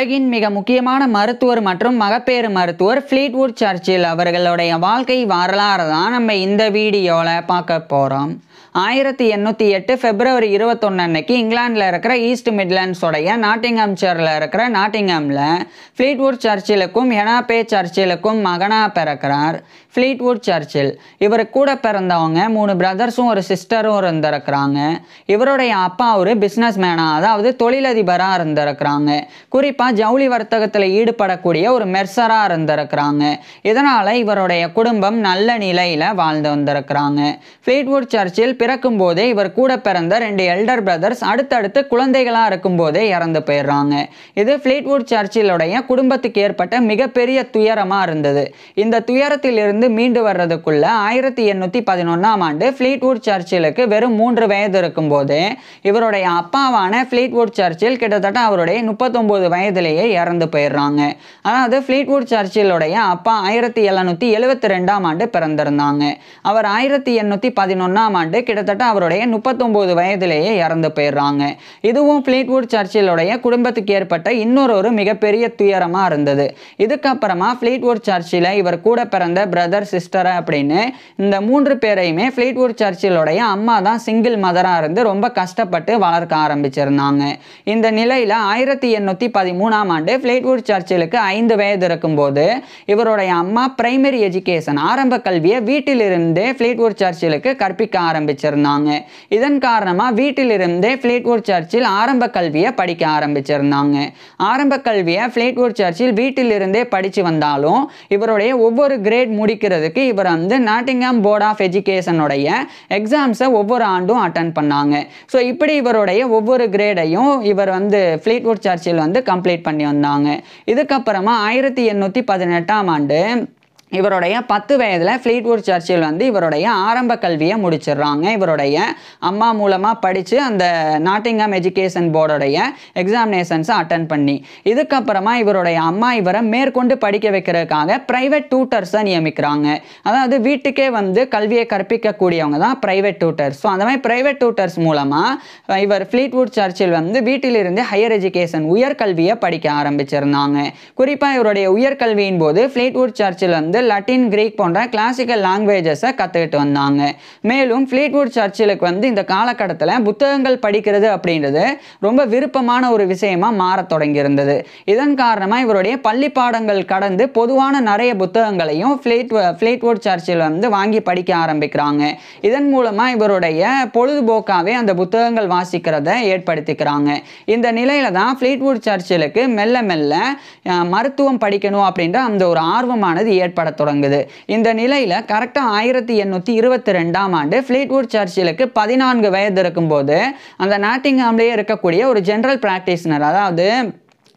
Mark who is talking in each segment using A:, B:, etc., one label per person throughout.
A: உலகின் மிக முக்கியமான மருத்துவர் மற்றும் மகப்பேறு மருத்துவர் ஃப்ளீட்வுட் சர்ச்சில் அவர்களுடைய வாழ்க்கை வரலாறு தான் நம்ம இந்த வீடியோவில் பார்க்க போகிறோம் ஆயிரத்தி எண்ணூற்றி எட்டு பிப்ரவரி இருபத்தொன்னு அன்னைக்கு இருக்கிற ஈஸ்ட் மிட்லாண்ட்ஸோடைய சேர்ல இருக்கிற நாட்டிங்ஹாமில் ஃப்ளீட்வுட் சர்ச்சிலுக்கும் எனாபே சர்ச்சிலுக்கும் மகனாக பிறக்கிறார் ஃப்ளீட்வுட் சர்ச்சில் இவர் கூட பிறந்தவங்க மூணு பிரதர்ஸும் ஒரு சிஸ்டரும் இருந்திருக்கிறாங்க இவருடைய அப்பா ஒரு பிஸ்னஸ் மேனாக அதாவது தொழிலதிபராக இருந்திருக்கிறாங்க குறிப்பாக ஜவுளி வர்த்தகத்தில் ஈடுபடக்கூடிய ஒரு மெர்சராக இருந்திருக்கிறாங்க இதனால் இவருடைய குடும்பம் நல்ல நிலையில் வாழ்ந்து வந்திருக்கிறாங்க ஃப்ளீட்வுட் சர்ச்சில் பிறக்கும் போதே இவர் கூட பிறந்த ரெண்டு எல்டர் பிரதர்ஸ் அடுத்தடுத்து குழந்தைகளாக இருக்கும் போதே இறந்து போயிடுறாங்க இது ஃப்ளீட்வுட் சர்ச்சிலுடைய குடும்பத்துக்கு ஏற்பட்ட மிகப்பெரிய துயரமாக இருந்தது இந்த துயரத்தில் இருந்து மீண்டு வர்றதுக்குள்ள ஆயிரத்தி எண்ணூற்றி பதினொன்றாம் ஆண்டு ஃப்ளீட்வுட் சர்ச்சிலுக்கு வெறும் மூன்று வயது இருக்கும் போதே இவருடைய அப்பாவான ஃப்ளீட்வுட் சர்ச்சில் கிட்டத்தட்ட அவருடைய முப்பத்தொம்போது வயதிலேயே இறந்து போயிடுறாங்க அதாவது ஃப்ளீட்வுட் சர்ச்சிலுடைய அப்பா ஆயிரத்தி எழுநூற்றி எழுபத்தி ரெண்டாம் ஆண்டு பிறந்திருந்தாங்க அவர் ஆயிரத்தி எண்ணூற்றி பதினொன்றாம் ஆண்டு கிட்டத்தட்ட அவருடைய முப்பத்தொம்போது வயதிலேயே இறந்து போயிடுறாங்க இதுவும் ஃப்ளீட்வுட் சர்ச்சிலுடைய குடும்பத்துக்கு ஏற்பட்ட இன்னொரு ஒரு மிகப்பெரிய துயரமாக இருந்தது இதுக்கப்புறமா ஃப்ளீட்வுட் சர்ச்சில் இவர் கூட பிறந்த பிரதர் சிஸ்டர் அப்படின்னு இந்த மூன்று பேரையுமே ஃப்ளீட்வுட் சர்ச்சிலுடைய அம்மா தான் சிங்கிள் மதராக இருந்து ரொம்ப கஷ்டப்பட்டு வளர்க்க ஆரம்பிச்சிருந்தாங்க இந்த நிலையில் ஆயிரத்தி எண்ணூற்றி பதிமூணாம் ஆண்டு ஃப்ளீட்வுட் சர்ச்சிலுக்கு ஐந்து வயது இருக்கும்போது இவருடைய அம்மா பிரைமரி எஜுகேஷன் ஆரம்ப கல்வியை வீட்டிலிருந்தே ஃப்ளீட்வுட் சர்ச்சிலுக்கு கற்பிக்க ஆரம்பிச்சு ஆரம்பிச்சிருந்தாங்க இதன் காரணமாக வீட்டிலிருந்தே ஃபிளேட்வூர் சர்ச்சில் ஆரம்ப கல்வியை படிக்க ஆரம்பிச்சிருந்தாங்க ஆரம்ப கல்வியை ஃபிளேட்வூர் சர்ச்சில் வீட்டிலிருந்தே படித்து வந்தாலும் இவருடைய ஒவ்வொரு கிரேட் முடிக்கிறதுக்கு இவர் வந்து நாட்டிங்காம் போர்ட் ஆஃப் எஜுகேஷனுடைய எக்ஸாம்ஸை ஒவ்வொரு ஆண்டும் அட்டன் பண்ணாங்க ஸோ இப்படி இவருடைய ஒவ்வொரு கிரேடையும் இவர் வந்து ஃபிளேட்வூட் சர்ச்சில் வந்து கம்ப்ளீட் பண்ணி வந்தாங்க இதுக்கப்புறமா ஆயிரத்தி எண்ணூற்றி பதினெட்டாம் ஆண்டு இவருடைய பத்து வயதில் ஃப்ளீட்வுட் சர்ச்சில் வந்து இவருடைய ஆரம்ப கல்வியை முடிச்சிடுறாங்க இவருடைய அம்மா மூலமாக படித்து அந்த நாட்டிங்ஹாம் எஜுகேஷன் போர்டுடைய எக்ஸாமினேஷன்ஸை அட்டன் பண்ணி இதுக்கப்புறமா இவருடைய அம்மா இவரை மேற்கொண்டு படிக்க வைக்கிறதுக்காக ப்ரைவேட் டியூட்டர்ஸை நியமிக்கிறாங்க அதாவது வீட்டுக்கே வந்து கல்வியை கற்பிக்கக்கூடியவங்க தான் ப்ரைவேட் டியூட்டர்ஸ் ஸோ அந்த மாதிரி ப்ரைவேட் டியூட்டர்ஸ் மூலமாக இவர் ஃப்ளீட்வுட் சர்ச்சில் வந்து வீட்டிலிருந்து ஹையர் எஜுகேஷன் உயர்கல்வியை படிக்க ஆரம்பிச்சிருந்தாங்க குறிப்பாக இவருடைய உயர்கல்வியின் போது ஃப்ளீட்வுட் சர்ச்சில் வந்து லட்டின் கிரீக் போன்ற கிளாசிக்கல் லாங்குவேஜஸை கற்றுக்கிட்டு வந்தாங்க மேலும் ஃப்ளீட்வுட் சர்ச்சிலுக்கு வந்து இந்த காலகட்டத்தில் புத்தகங்கள் படிக்கிறது அப்படின்றது ரொம்ப விருப்பமான ஒரு விஷயமா மாற தொடங்கியிருந்தது இதன் காரணமாக இவருடைய பள்ளி பாடங்கள் கடந்து பொதுவான நிறைய புத்தகங்களையும் ஃப்ளீட் ஃப்ளீட்வுட் சர்ச்சில் வந்து வாங்கி படிக்க ஆரம்பிக்கிறாங்க இதன் மூலமாக இவருடைய பொழுதுபோக்காகவே அந்த புத்தகங்கள் வாசிக்கிறத ஏற்படுத்திக்கிறாங்க இந்த நிலையில தான் ஃப்ளீட்வுட் சர்ச்சிலுக்கு மெல்ல மெல்ல மருத்துவம் படிக்கணும் அப்படின்ற அந்த ஒரு ஆர்வமானது ஏற்பட வரத் தொடங்குது இந்த நிலையில் கரெக்டாக ஆயிரத்தி எண்ணூற்றி இருபத்தி ரெண்டாம் ஆண்டு ஃப்ளீட்வுட் சர்ச்சிலுக்கு பதினான்கு வயது இருக்கும்போது அந்த நாட்டிங்ஹாம்லேயே இருக்கக்கூடிய ஒரு ஜென்ரல் ப்ராக்டிஸ்னர் அதாவது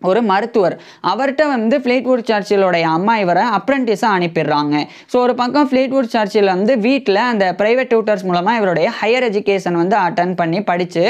A: ஒரு மருத்துவர் அவர்கிட்ட வந்து ஃப்ளேட்வுட் சர்ச்சிலோடைய அம்மா இவரை அப்ரண்டிஸாக அனுப்பிடுறாங்க ஸோ ஒரு பக்கம் ஃப்ளேட்வுட் சர்ச்சில் வந்து வீட்டில் அந்த ப்ரைவேட் டியூட்டர்ஸ் மூலமாக இவருடைய ஹையர் எஜுகேஷன் வந்து அட்டன் பண்ணி படித்து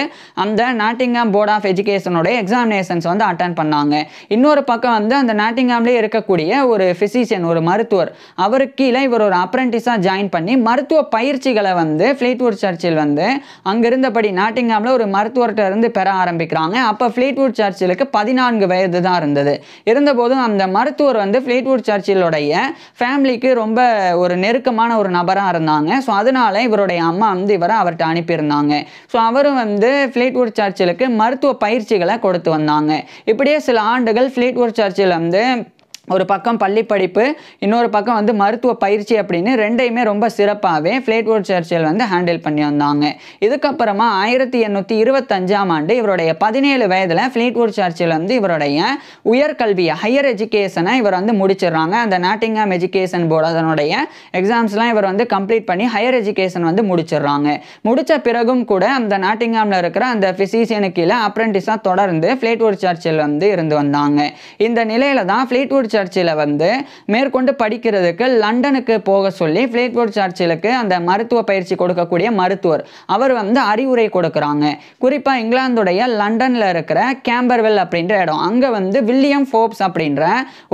A: அந்த நாட்டிங்காம் போர்ட் ஆஃப் எஜுகேஷனுடைய எக்ஸாமினேஷன்ஸ் வந்து அட்டன் பண்ணாங்க இன்னொரு பக்கம் வந்து அந்த நாட்டிங்காம்லேயே இருக்கக்கூடிய ஒரு ஃபிசிஷியன் ஒரு மருத்துவர் அவருக்கு கீழே இவர் ஒரு அப்ரண்டிஸாக ஜாயின் பண்ணி மருத்துவ பயிற்சிகளை வந்து ஃப்ளேட்வுட் சர்ச்சில் வந்து அங்கே இருந்தபடி நாட்டிங்காமில் ஒரு மருத்துவர்கிட்ட இருந்து பெற ஆரம்பிக்கிறாங்க அப்போ ஃப்ளேட்வுட் சர்ச்சிலுக்கு பதினான்கு வயது இதுதான் தான் இருந்தது இருந்தபோதும் அந்த மருத்துவர் வந்து ஃப்ளீட்வுட் சர்ச்சிலுடைய ஃபேமிலிக்கு ரொம்ப ஒரு நெருக்கமான ஒரு நபராக இருந்தாங்க ஸோ அதனால இவருடைய அம்மா வந்து இவரை அவர்கிட்ட அனுப்பியிருந்தாங்க ஸோ அவரும் வந்து ஃப்ளீட்வுட் சர்ச்சிலுக்கு மருத்துவ பயிற்சிகளை கொடுத்து வந்தாங்க இப்படியே சில ஆண்டுகள் ஃப்ளீட்வுட் சர்ச்சில் வந்து ஒரு பக்கம் பள்ளி படிப்பு இன்னொரு பக்கம் வந்து மருத்துவ பயிற்சி அப்படின்னு ரெண்டையுமே ரொம்ப சிறப்பாகவே ஃப்ளேட்வுட் சர்ச்சில் வந்து ஹேண்டில் பண்ணி வந்தாங்க இதுக்கப்புறமா ஆயிரத்தி எண்ணூற்றி இருபத்தஞ்சாம் ஆண்டு இவருடைய பதினேழு வயதில் ஃப்ளேட்வுட் சர்ச்சில் வந்து இவருடைய உயர்கல்வியை ஹையர் எஜுகேஷனை இவர் வந்து முடிச்சிடுறாங்க அந்த நாட்டிங்ஹாம் எஜுகேஷன் போர்டு அதனுடைய எக்ஸாம்ஸ்லாம் இவர் வந்து கம்ப்ளீட் பண்ணி ஹையர் எஜுகேஷன் வந்து முடிச்சிடுறாங்க முடித்த பிறகும் கூட அந்த நாட்டிங்ஹாமில் இருக்கிற அந்த ஃபிசிஷியனு கீழே அப்ரெண்டிஸாக தொடர்ந்து ஃப்ளேட்வுட் சர்ச்சில் வந்து இருந்து வந்தாங்க இந்த நிலையில தான் ஓர்ட் சர்ச்சில் வந்து மேற்கொண்டு படிக்கிறதுக்கு லண்டனுக்கு போக சொல்லி பிளேட்வுட் சர்ச்சிலுக்கு அந்த மருத்துவ பயிற்சி கொடுக்கக்கூடிய மருத்துவர் அவர் வந்து அறிவுரை கொடுக்குறாங்க குறிப்பாக இங்கிலாந்துடைய லண்டனில் இருக்கிற கேம்பர்வெல் அப்படின்ற இடம் அங்கே வந்து வில்லியம் ஃபோப்ஸ் அப்படின்ற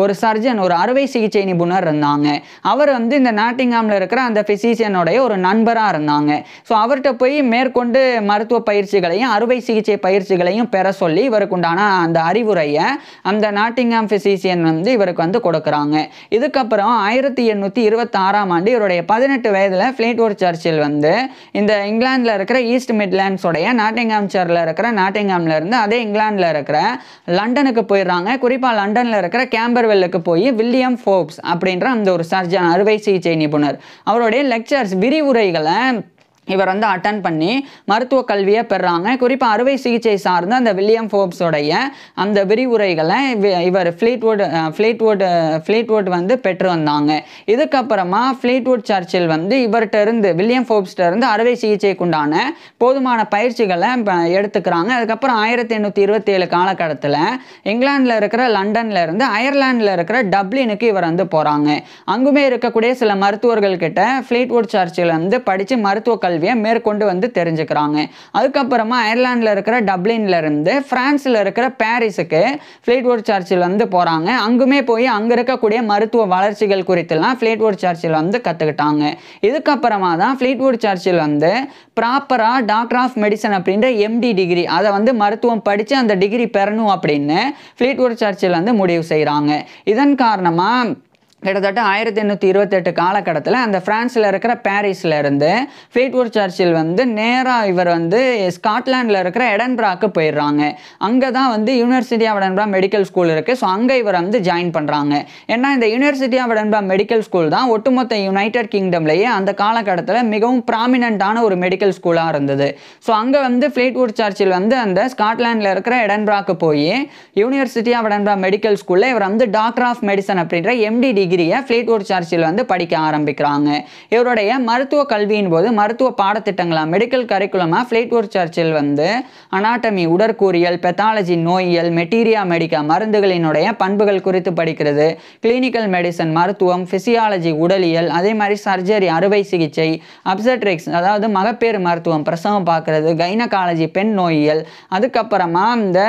A: ஒரு சர்ஜன் ஒரு அறுவை சிகிச்சை நிபுணர் இருந்தாங்க அவர் வந்து இந்த நாட்டிங்காமில் இருக்கிற அந்த ஃபிசிஷியனுடைய ஒரு நண்பராக இருந்தாங்க ஸோ அவர்கிட்ட போய் மேற்கொண்டு மருத்துவ பயிற்சிகளையும் அறுவை சிகிச்சை பயிற்சிகளையும் பெற சொல்லி இவருக்குண்டான அந்த அறிவுரையை அந்த நாட்டிங்காம் ஃபிசிஷியன் வந்து இவர் இவருக்கு வந்து கொடுக்குறாங்க இதுக்கப்புறம் ஆயிரத்தி எண்ணூற்றி இருபத்தாறாம் ஆண்டு இவருடைய பதினெட்டு வயதில் ஓர் சர்ச்சில் வந்து இந்த இங்கிலாந்தில் இருக்கிற ஈஸ்ட் மிட்லாண்ட்ஸோடைய நாட்டிங்ஹாம் சரில் இருக்கிற நாட்டிங்ஹாமில் இருந்து அதே இங்கிலாந்தில் இருக்கிற லண்டனுக்கு போயிடுறாங்க குறிப்பாக லண்டனில் இருக்கிற கேம்பர்வெல்லுக்கு போய் வில்லியம் ஃபோப்ஸ் அப்படின்ற அந்த ஒரு சர்ஜன் அறுவை சிகிச்சை நிபுணர் அவருடைய லெக்சர்ஸ் விரிவுரைகளை இவர் வந்து அட்டன் பண்ணி மருத்துவ கல்வியை பெறாங்க குறிப்பாக அறுவை சிகிச்சை சார்ந்த அந்த வில்லியம் ஃபோர்ப்ஸோடைய அந்த விரிவுரைகளை இவர் ஃப்ளீட்வுட் ஃப்ளீட்வுட் ஃப்ளீட்வுட் வந்து பெற்று வந்தாங்க இதுக்கப்புறமா ஃப்ளீட்வுட் சர்ச்சில் வந்து இவர்கிட்ட இருந்து வில்லியம் ஃபோர்ப்ஸ்ட இருந்து அறுவை சிகிச்சைக்குண்டான போதுமான பயிற்சிகளை எடுத்துக்கிறாங்க அதுக்கப்புறம் ஆயிரத்தி எண்ணூற்றி இருபத்தி ஏழு காலகட்டத்தில் இங்கிலாந்தில் இருக்கிற லண்டனில் இருந்து அயர்லாண்டில் இருக்கிற டப்ளினுக்கு இவர் வந்து போகிறாங்க அங்குமே இருக்கக்கூடிய சில மருத்துவர்கள்கிட்ட ஃப்ளீட்வுட் சர்ச்சில் வந்து படித்து மருத்துவ கல்வி கல்வியை மேற்கொண்டு வந்து தெரிஞ்சுக்கிறாங்க அதுக்கப்புறமா அயர்லாண்டில் இருக்கிற இருந்து ஃப்ரான்ஸில் இருக்கிற பாரிஸுக்கு ஃப்ளேட்வோர்ட் சர்ச்சில் வந்து போகிறாங்க அங்குமே போய் அங்கே இருக்கக்கூடிய மருத்துவ வளர்ச்சிகள் குறித்தெல்லாம் ஃப்ளேட்வோர்ட் சர்ச்சில் வந்து கற்றுக்கிட்டாங்க இதுக்கப்புறமா தான் ஃப்ளேட்வோர்ட் சர்ச்சில் வந்து ப்ராப்பராக டாக்டர் ஆஃப் மெடிசன் அப்படின்ற எம்டி டிகிரி அதை வந்து மருத்துவம் படித்து அந்த டிகிரி பெறணும் அப்படின்னு ஃப்ளேட்வோர்ட் சர்ச்சில் வந்து முடிவு செய்கிறாங்க இதன் காரணமாக கிட்டத்தட்ட ஆயிரத்தி எண்ணூற்றி இருபத்தெட்டு காலக்கட்டத்தில் அந்த ஃப்ரான்ஸில் இருக்கிற பாரிஸில் இருந்து ஃபீட்வூர் சர்ச்சில் வந்து நேராக இவர் வந்து ஸ்காட்லாண்டில் இருக்கிற எடன்பிராக்கு போயிடுறாங்க அங்கே தான் வந்து university of Edinburgh medical school இருக்குது ஸோ அங்கே இவர் வந்து ஜாயின் பண்ணுறாங்க ஏன்னா இந்த university of Edinburgh medical school தான் ஒட்டுமொத்த யுனைடெட் கிங்டம்லேயே அந்த காலகட்டத்தில் மிகவும் ப்ராமினண்ட்டான ஒரு மெடிக்கல் ஸ்கூலாக இருந்தது ஸோ அங்கே வந்து ஃபீட்வூர் சர்ச்சில் வந்து அந்த ஸ்காட்லாண்டில் இருக்கிற எடன்பிராக்கு போய் யூனிவர்சிட்டி ஆஃப் எடன்பா மெடிக்கல் ஸ்கூலில் இவர் வந்து டாக்டர் ஆஃப் மெடிசன் அப்படின்ற எம்டி டிகிரியை ஃப்ளீட்வுட் சர்ச்சில் வந்து படிக்க ஆரம்பிக்கிறாங்க இவருடைய மருத்துவ கல்வியின் போது மருத்துவ பாடத்திட்டங்களாக மெடிக்கல் கரிக்குலமாக ஃப்ளீட்வுட் சர்ச்சில் வந்து அனாட்டமி உடற்கூறியல் பெத்தாலஜி நோயியல் மெட்டீரியா மெடிக்கா மருந்துகளினுடைய பண்புகள் குறித்து படிக்கிறது கிளினிக்கல் மெடிசன் மருத்துவம் ஃபிசியாலஜி உடலியல் அதே மாதிரி சர்ஜரி அறுவை சிகிச்சை அப்சட்ரிக்ஸ் அதாவது மகப்பேறு மருத்துவம் பிரசவம் பார்க்கறது கைனகாலஜி பெண் நோயியல் அதுக்கப்புறமா இந்த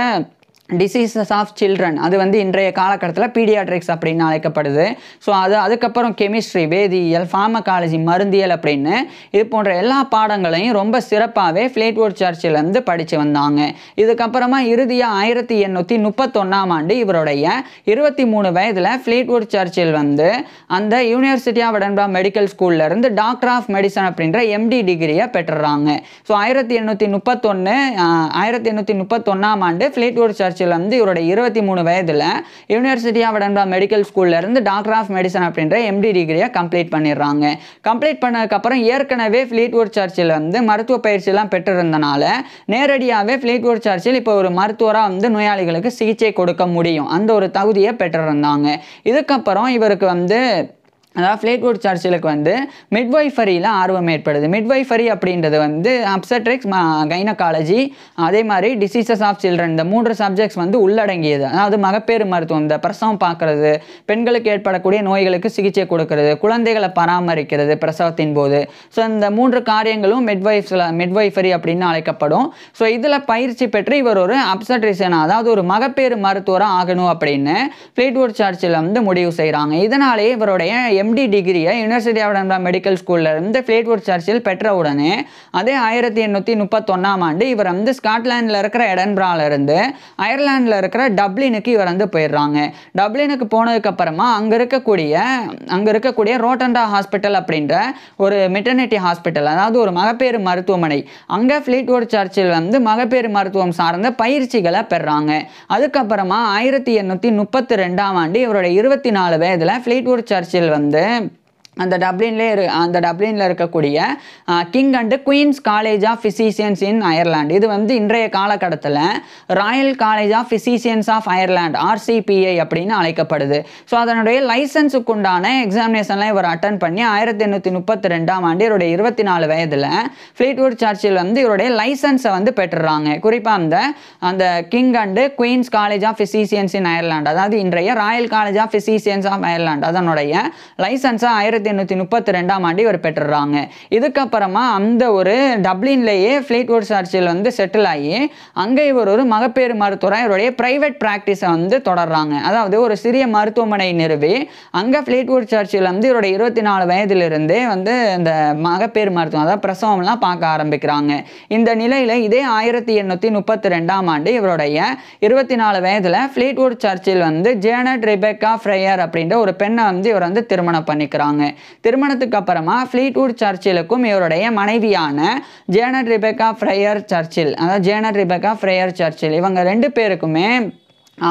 A: டிசீசஸ் ஆஃப் சில்ட்ரன் அது வந்து இன்றைய காலகட்டத்தில் பீடியாட்ரிக்ஸ் அப்படின்னு அழைக்கப்படுது ஸோ அது அதுக்கப்புறம் கெமிஸ்ட்ரி வேதியியல் ஃபார்மகாலஜி மருந்தியல் அப்படின்னு இது போன்ற எல்லா பாடங்களையும் ரொம்ப சிறப்பாகவே ஃப்ளேட்வோர்ட் சர்ச்சிலேருந்து படித்து வந்தாங்க இதுக்கப்புறமா இறுதியாக ஆயிரத்தி எண்ணூற்றி முப்பத்தொன்னாம் ஆண்டு இவருடைய இருபத்தி மூணு வயதில் ஃப்ளேட்வோர்ட் சர்ச்சில் வந்து அந்த யூனிவர்சிட்டி ஆஃப் அடன்பா மெடிக்கல் ஸ்கூல்லேருந்து டாக்டர் ஆஃப் மெடிசன் அப்படின்ற எம்டி டிகிரியை பெற்றுறாங்க ஸோ ஆயிரத்தி எண்ணூற்றி முப்பத்தொன்று ஆயிரத்தி எண்ணூற்றி முப்பத்தொன்னாம் ஆண்டு ஃப்ளேட்வோர்ட் சர்ச் ஆராய்ச்சியிலேருந்து இவரோட இருபத்தி மூணு வயதில் யூனிவர்சிட்டி ஆஃப் அடம்பா மெடிக்கல் ஸ்கூல்லேருந்து டாக்டர் ஆஃப் மெடிசன் அப்படின்ற எம்டி டிகிரியை கம்ப்ளீட் பண்ணிடுறாங்க கம்ப்ளீட் பண்ணதுக்கப்புறம் ஏற்கனவே ஃப்ளீட்வுட் சர்ச்சில் வந்து மருத்துவ பயிற்சியெல்லாம் பெற்றிருந்தனால நேரடியாகவே ஃப்ளீட்வுட் சர்ச்சில் இப்போ ஒரு மருத்துவராக வந்து நோயாளிகளுக்கு சிகிச்சை கொடுக்க முடியும் அந்த ஒரு தகுதியை பெற்றிருந்தாங்க இதுக்கப்புறம் இவருக்கு வந்து அதாவது ஃப்ளேக்வுட் சர்ச்சிலுக்கு வந்து மிட்வைஃபரியில் ஆர்வம் ஏற்படுது மிட்வைஃபரி அப்படின்றது வந்து அப்சட்ரிக்ஸ் கைனகாலஜி அதே மாதிரி டிசீசஸ் ஆஃப் சில்ட்ரன் இந்த மூன்று சப்ஜெக்ட்ஸ் வந்து உள்ளடங்கியது அதாவது மகப்பேறு மருத்துவம் இந்த பிரசவம் பார்க்குறது பெண்களுக்கு ஏற்படக்கூடிய நோய்களுக்கு சிகிச்சை கொடுக்கறது குழந்தைகளை பராமரிக்கிறது பிரசவத்தின் போது ஸோ இந்த மூன்று காரியங்களும் மிட்வைஃப்ஸில் மிட்வைஃபரி அப்படின்னு அழைக்கப்படும் ஸோ இதில் பயிற்சி பெற்று இவர் ஒரு அப்சட்ரிஷன் அதாவது ஒரு மகப்பேறு மருத்துவராக ஆகணும் அப்படின்னு ஃப்ளீட்வுட் சர்ச்சில் வந்து முடிவு செய்கிறாங்க இதனாலே இவருடைய எம்டி டிகிரியை யூனிவர்சிட்டி ஆஃப் டம்ரா மெடிக்கல் ஸ்கூலில் இருந்து ஃபிளேட்வுட் சர்ச்சில் பெற்ற உடனே அதே ஆயிரத்தி எண்ணூற்றி முப்பத்தொன்னாம் ஆண்டு இவர் வந்து ஸ்காட்லாண்டில் இருக்கிற எடன்பிராலிருந்து அயர்லாண்டில் இருக்கிற டப்ளினுக்கு இவர் வந்து போயிடுறாங்க டப்ளினுக்கு போனதுக்கப்புறமா அங்கே இருக்கக்கூடிய அங்கே இருக்கக்கூடிய ரோட்டண்டா ஹாஸ்பிட்டல் அப்படின்ற ஒரு மெட்டர்னிட்டி ஹாஸ்பிட்டல் அதாவது ஒரு மகப்பேறு மருத்துவமனை அங்கே ஃப்ளீட்வோட் சர்ச்சில் வந்து மகப்பேறு மருத்துவம் சார்ந்த பயிற்சிகளை பெறாங்க அதுக்கப்புறமா ஆயிரத்தி எண்ணூற்றி முப்பத்தி ரெண்டாம் ஆண்டு இவருடைய இருபத்தி நாலு வயதில் ஃப்ளீட்வோட் சர்ச்சில் வந்து the அந்த டப்ளின்லேயே இரு அந்த டப்ளினில் இருக்கக்கூடிய King and Queen's College of Physicians in Ireland இது வந்து இன்றைய காலகட்டத்தில் Royal college of physicians of Ireland RCPI அப்படின்னு அழைக்கப்படுது ஸோ அதனுடைய லைசன்ஸுக்கு உண்டான எக்ஸாமினேஷன்லாம் இவர் அட்டன் பண்ணி ஆயிரத்தி எண்ணூற்றி முப்பத்தி ரெண்டாம் ஆண்டு இவருடைய இருபத்தி நாலு வயதில் ஃப்ளீட்வுட் சர்ச்சில் வந்து இவருடைய லைசன்ஸை வந்து பெற்றுறாங்க குறிப்பாக அந்த அந்த King and Queen's College of Physicians in Ireland அதாவது இன்றைய Royal college of physicians of Ireland அதனுடைய லைசன்ஸை ஆயிரத்தி ஆயிரத்தி எண்ணூற்றி முப்பத்தி ரெண்டாம் ஆண்டு இவர் பெற்றுறாங்க இதுக்கப்புறமா அந்த ஒரு டப்ளின்லேயே ஃப்ளீட்வுட் சர்ச்சில் வந்து செட்டில் ஆகி அங்கே இவர் ஒரு மகப்பேறு மருத்துவராக இவருடைய ப்ரைவேட் ப்ராக்டிஸை வந்து தொடர்றாங்க அதாவது ஒரு சிறிய மருத்துவமனை நிறுவி அங்கே ஃப்ளீட்வுட் சர்ச்சில் வந்து இவருடைய இருபத்தி நாலு வயதிலிருந்தே வந்து இந்த மகப்பேறு மருத்துவம் அதாவது பிரசவம்லாம் பார்க்க ஆரம்பிக்கிறாங்க இந்த நிலையில் இதே ஆயிரத்தி எண்ணூற்றி முப்பத்தி ரெண்டாம் ஆண்டு இவருடைய இருபத்தி நாலு வயதில் ஃப்ளீட்வுட் சர்ச்சில் வந்து ஜேனட் ரிபேக்கா ஃப்ரையர் அப்படின்ற ஒரு பெண்ணை வந்து இவர் வந்து திருமணம் பண்ணிக்கிறாங்க திருமணத்துக்கு அப்புறமா ஃப்ளீட்வுட் சர்ச்சிலுக்கும் இவருடைய மனைவியான ஜேனட் ரிபேக்கா ஃப்ரையர் சர்ச்சில் அதாவது ஜேனட் ரிபேக்கா ஃப்ரையர் சர்ச்சில் இவங்க ரெண்டு பேருக்குமே